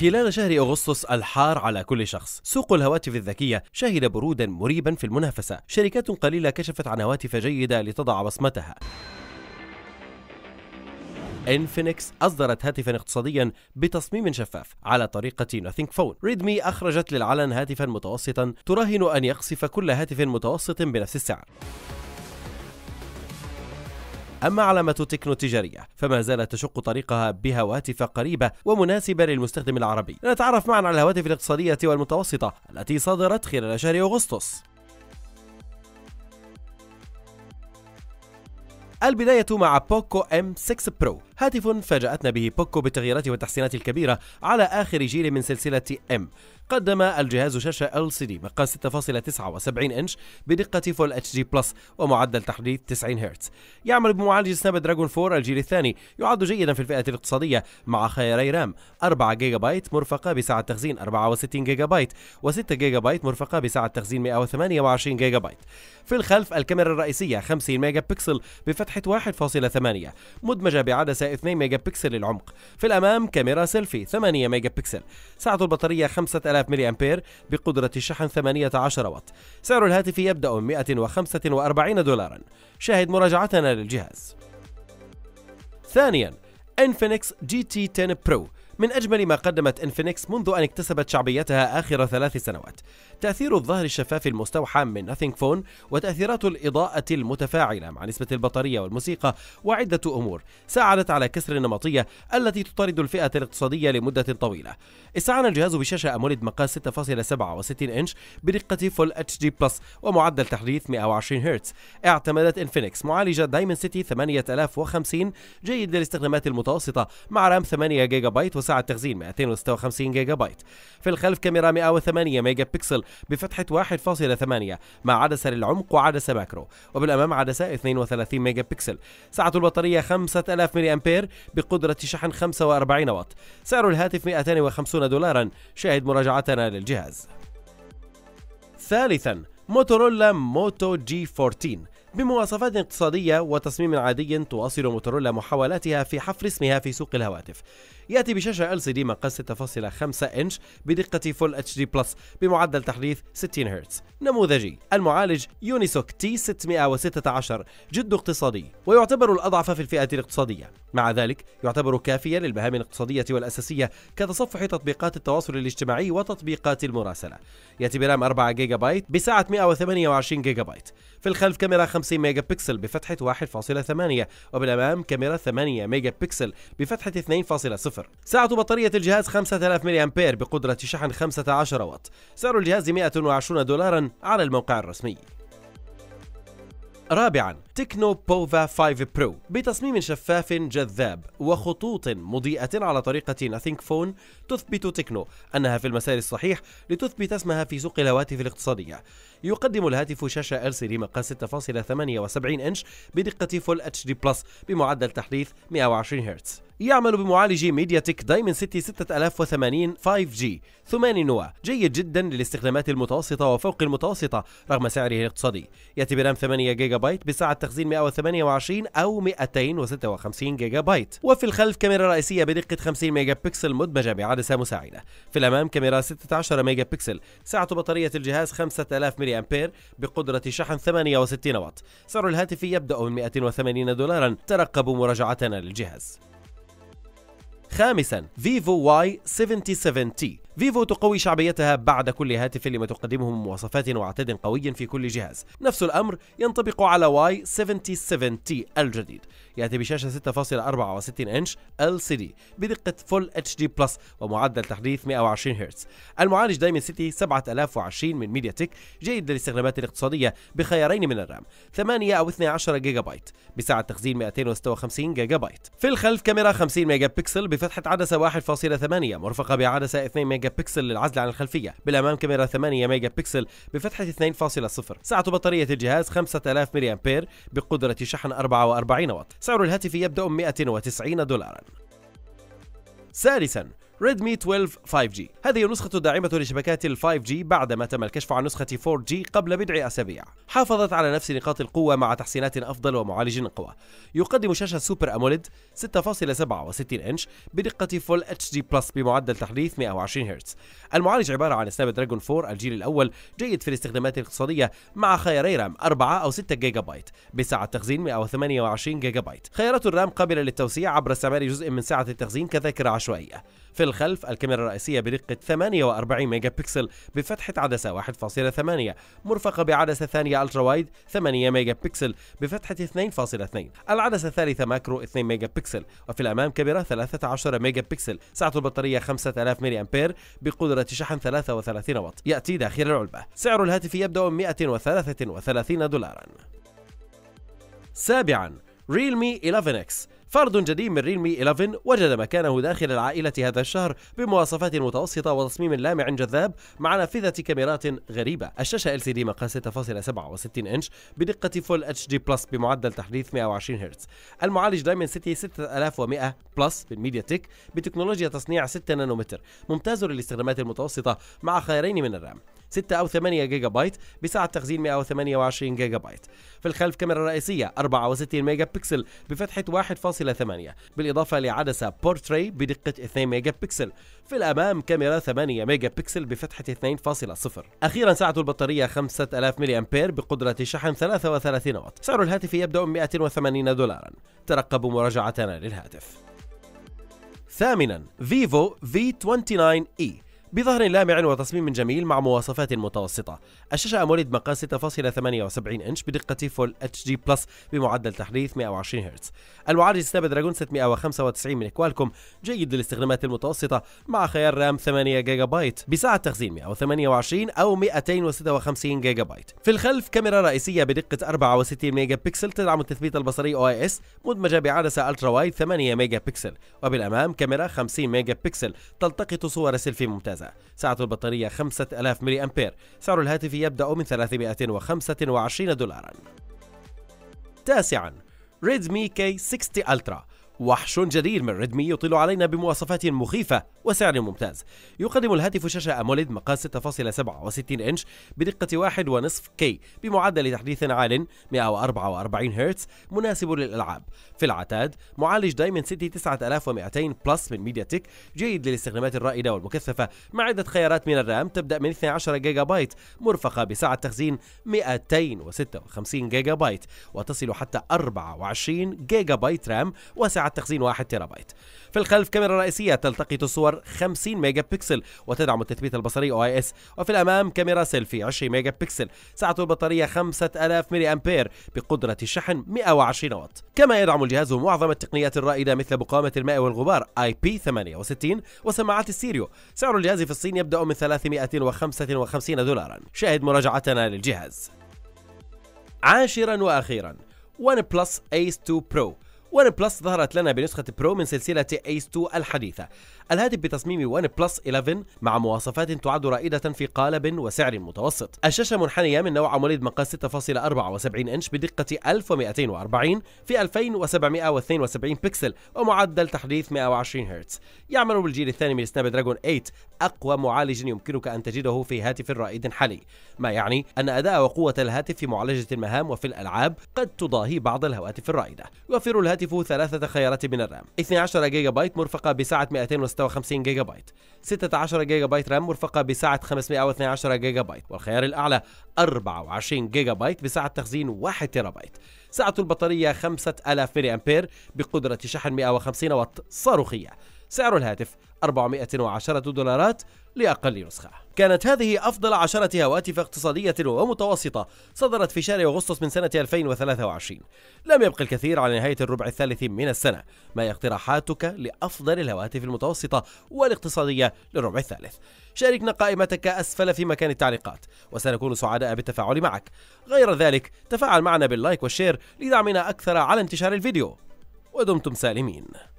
خلال شهر أغسطس الحار على كل شخص سوق الهواتف الذكية شهد برودا مريبا في المنافسة شركات قليلة كشفت عن هواتف جيدة لتضع بصمتها انفينكس اصدرت هاتفا اقتصاديا بتصميم شفاف على طريقه نوثينك فون ريدمي اخرجت للعلن هاتفا متوسطا تراهن ان يقصف كل هاتف متوسط بنفس السعر أما علامة تكنو التجارية فما زالت تشق طريقها بهواتف قريبة ومناسبة للمستخدم العربي نتعرف معا على الهواتف الاقتصادية والمتوسطة التي صدرت خلال شهر أغسطس البداية مع بوكو M6 برو هاتف فاجأتنا به بوكو بالتغييرات والتحسينات الكبيرة على آخر جيل من سلسلة M قدم الجهاز شاشة LCD مقاس 6.79 إنش بدقة فول اتش Plus بلس ومعدل تحديث 90 هرتز. يعمل بمعالج سناب دراجون 4 الجيل الثاني يعد جيدا في الفئة الاقتصادية مع خياري رام 4 جيجا بايت مرفقة بسعة تخزين 64 جيجا بايت و6 جيجا بايت مرفقة بسعة تخزين 128 جيجا بايت. في الخلف الكاميرا الرئيسية 50 ميجا بكسل بفتحة 1.8 مدمجة بعدسة 2 ميجا بكسل للعمق في الأمام كاميرا سيلفي 8 ميجا بكسل سعة البطارية 5000 ملي أمبير بقدرة شحن 18 واط سعر الهاتف يبدأ من 145 دولارا شاهد مراجعتنا للجهاز ثانيا انفينكس جي تي 10 برو من أجمل ما قدمت إنفينكس منذ أن اكتسبت شعبيتها آخر ثلاث سنوات تأثير الظهر الشفاف المستوحى من Nothing Phone وتأثيرات الإضاءة المتفاعلة مع نسبة البطارية والموسيقى وعدة أمور ساعدت على كسر النمطية التي تطارد الفئة الاقتصادية لمدة طويلة استعان الجهاز بشاشة أموليد مقاس 6.67 إنش بدقة فول اتش دي بلس ومعدل تحديث 120 هرتز اعتمدت انفينكس معالجة دايمن سيتي 8050 جيد للاستخدامات المتوسطة مع رام 8 جيجا بايت وسعة سعه تخزين 256 جيجا بايت في الخلف كاميرا 108 ميجا بكسل بفتحة 1.8 مع عدسة للعمق وعدسة ماكرو وبالأمام عدسة 32 ميجا بكسل سعة البطارية 5000 ملي أمبير بقدرة شحن 45 واط سعر الهاتف 250 دولارا شاهد مراجعتنا للجهاز ثالثا موتورولا موتو جي 14 بمواصفات اقتصادية وتصميم عادي تواصل موتورولا محاولاتها في حفر اسمها في سوق الهواتف. يأتي بشاشة LCD مقاس 6.5 إنش بدقة فول اتش دي بلس بمعدل تحديث 60 هرتز. نموذجي المعالج يونيسوك تي 616 جد اقتصادي ويعتبر الأضعف في الفئة الاقتصادية. مع ذلك يعتبر كافيا للمهام الاقتصادية والأساسية كتصفح تطبيقات التواصل الاجتماعي وتطبيقات المراسلة. يأتي برام 4 جيجا بايت بسعة 128 جيجا بايت. في الخلف كاميرا 51 ميجا بكسل بفتحة 1.8 وبالأمام كاميرا 8 ميجا بكسل بفتحة 2.0 سعة بطارية الجهاز 5000 ملي أمبير بقدرة شحن 15 واط سعر الجهاز 120 دولارا على الموقع الرسمي رابعا تكنو بوفا 5 برو بتصميم شفاف جذاب وخطوط مضيئة على طريقة ناثينك فون تثبت تكنو أنها في المسار الصحيح لتثبت اسمها في سوق الهواتف الاقتصادية يقدم الهاتف شاشة LCD مقاس 6.78 إنش بدقة فول اتش دي بلس بمعدل تحديث 120 هرتز يعمل بمعالج تك دايمن سيتي 6080 5G ثماني نوع جيد جدا للاستخدامات المتوسطة وفوق المتوسطة رغم سعره الاقتصادي يأتي برام 8 جيجا بايت بسعة تخزين 128 أو 256 جيجا بايت وفي الخلف كاميرا رئيسية بدقة 50 ميجا بكسل مدمجة بعدسة مساعدة في الأمام كاميرا 16 ميجا بكسل سعة بطارية الجهاز 5000 ملي أمبير بقدرة شحن 68 واط سعر الهاتف يبدأ من 180 دولارا ترقبوا مراجعتنا للجهاز خامسا فيفو واي 77 تي فيفو تقوي شعبيتها بعد كل هاتف لما تقدمه من مواصفات وعتاد قوي في كل جهاز نفس الأمر ينطبق على واي 77 تي الجديد يأتي بشاشة 6.64 إنش LCD بدقة فول اتش دي بلس ومعدل تحديث 120 هرتز المعالج دايمن سيتي 7020 من ميديا تك جيد للاستخدامات الاقتصادية بخيارين من الرام 8 أو 12 جيجا بايت بسعة تخزين 256 جيجا بايت في الخلف كاميرا 50 ميجا بكسل بفتح بشحنة عدسة 1.8 مرفقة بعدسة 2 ميجا بكسل للعزل عن الخلفية بالأمام كاميرا 8 ميجا بكسل بفتحة 2.0 سعة بطارية الجهاز 5000 ملي أمبير بقدرة شحن 44 واط سعر الهاتف يبدأ 190 دولارا ثالثا ريدمي 12 5G هذه النسخة داعمة لشبكات 5G بعدما تم الكشف عن نسخة 4G قبل بضع أسابيع حافظت على نفس نقاط القوة مع تحسينات أفضل ومعالج أقوى يقدم شاشة سوبر أموليد 6.67 إنش بدقة فول اتش Plus بلس بمعدل تحديث 120 هرتز المعالج عبارة عن سناب دراجون 4 الجيل الأول جيد في الاستخدامات الاقتصادية مع خياري رام 4 أو 6 جيجا بايت بسعة تخزين 128 جيجا بايت خيارات الرام قابلة للتوسيع عبر استعمال جزء من سعة التخزين كذاكرة عشوائية في الخلف الكاميرا الرئيسية بدقة 48 ميجا بكسل بفتحة عدسة 1.8 مرفقة بعدسة ثانية ألترا وايد 8 ميجا بكسل بفتحة 2.2 العدسة الثالثة ماكرو 2 ميجا بكسل وفي الأمام كاميرا 13 ميجا بكسل سعة البطارية 5000 ملي أمبير بقدرة شحن 33 واط يأتي داخل العلبة سعر الهاتف يبدأ من 133 دولارا سابعا ريلمي 11 X فرد جديد من ريلمي 11 وجد مكانه داخل العائلة هذا الشهر بمواصفات متوسطة وتصميم لامع جذاب مع نافذة كاميرات غريبة الشاشة LCD مقاس 6.67 إنش بدقة فول اتش دي بلس بمعدل تحديث 120 هرتز المعالج دايمن سيتي 6100 بلس من ميديا تك بتكنولوجيا تصنيع 6 نانومتر ممتاز للاستخدامات المتوسطة مع خيارين من الرام 6 أو 8 جيجا بايت بسعة تخزين 128 جيجا بايت في الخلف كاميرا رئيسية 64 ميجا بكسل بفتحة 1.8 بالإضافة لعدسة بورتري بدقة 2 ميجا بكسل في الأمام كاميرا 8 ميجا بكسل بفتحة 2.0 أخيرا سعة البطارية 5000 ملي أمبير بقدرة شحن 33 واط سعر الهاتف يبدأ من 180 دولارا ترقبوا مراجعتنا للهاتف ثامنا فيفو V29e بظهر لامع وتصميم جميل مع مواصفات متوسطة الشاشة أموليد مقاس 6.78 إنش بدقة فول اتش دي بلس بمعدل تحديث 120 هرتز المعالج سناب دراجون 695 من كوالكوم جيد للاستخدامات المتوسطة مع خيار رام 8 جيجا بايت بسعة تخزين 128 أو 256 جيجا بايت في الخلف كاميرا رئيسية بدقة 64 ميجا بكسل تدعم التثبيت البصري او اس مدمجة بعدسة الترا وايد 8 ميجا بكسل وبالأمام كاميرا 50 ميجا بكسل تلتقط صور سيلفي ممتازة ممتازة سعة البطارية 5000 ملي أمبير سعر الهاتف يبدأ من 325 دولارا تاسعا ريدمي كي 60 ألترا وحش جديد من ريدمي يطل علينا بمواصفات مخيفة وسعر ممتاز يقدم الهاتف شاشة أموليد مقاس 6.67 إنش بدقة 1.5 كي بمعدل تحديث عال 144 هرتز مناسب للألعاب في العتاد معالج دايمن سيتي 9200 بلس من ميديا تك جيد للاستخدامات الرائدة والمكثفة مع عدة خيارات من الرام تبدأ من 12 جيجا بايت مرفقة بسعة تخزين 256 جيجا بايت وتصل حتى 24 جيجا بايت رام وسعة تخزين 1 تيرا بايت في الخلف كاميرا رئيسية تلتقط الصور 50 ميجا بكسل وتدعم التثبيت البصري او اي اس وفي الامام كاميرا سيلفي 20 ميجا بكسل سعة البطارية 5000 ملي امبير بقدرة شحن 120 واط كما يدعم الجهاز معظم التقنيات الرائدة مثل مقاومة الماء والغبار اي بي 68 وسماعات السيريو سعر الجهاز في الصين يبدأ من 355 دولارا شاهد مراجعتنا للجهاز عاشرا واخيرا ون بلس ايس 2 برو ون بلس ظهرت لنا بنسخة برو من سلسلة ايس 2 الحديثة الهاتف بتصميم ون بلس 11 مع مواصفات تعد رائدة في قالب وسعر متوسط الشاشة منحنية من نوع مولد مقاس 6.74 إنش بدقة 1240 في 2772 بكسل ومعدل تحديث 120 هرتز يعمل بالجيل الثاني من سناب دراجون 8 أقوى معالج يمكنك أن تجده في هاتف رائد حالي ما يعني أن أداء وقوة الهاتف في معالجة المهام وفي الألعاب قد تضاهي بعض الهواتف الرائدة يوفر الهاتف الهاتف ثلاثة خيارات من الرام 12 جيجا بايت مرفقة بسعة 256 جيجا بايت 16 جيجا بايت رام مرفقة بسعة 512 جيجا بايت والخيار الأعلى 24 جيجا بايت بسعة تخزين 1 تيرا بايت سعة البطارية 5000 ملي أمبير بقدرة شحن 150 وات صاروخية سعر الهاتف 410 دولارات لأقل نسخة كانت هذه أفضل عشرة هواتف اقتصادية ومتوسطة صدرت في شهر أغسطس من سنة 2023 لم يبق الكثير على نهاية الربع الثالث من السنة ما هي اقتراحاتك لأفضل الهواتف المتوسطة والاقتصادية للربع الثالث شاركنا قائمتك أسفل في مكان التعليقات وسنكون سعداء بالتفاعل معك غير ذلك تفاعل معنا باللايك والشير لدعمنا أكثر على انتشار الفيديو ودمتم سالمين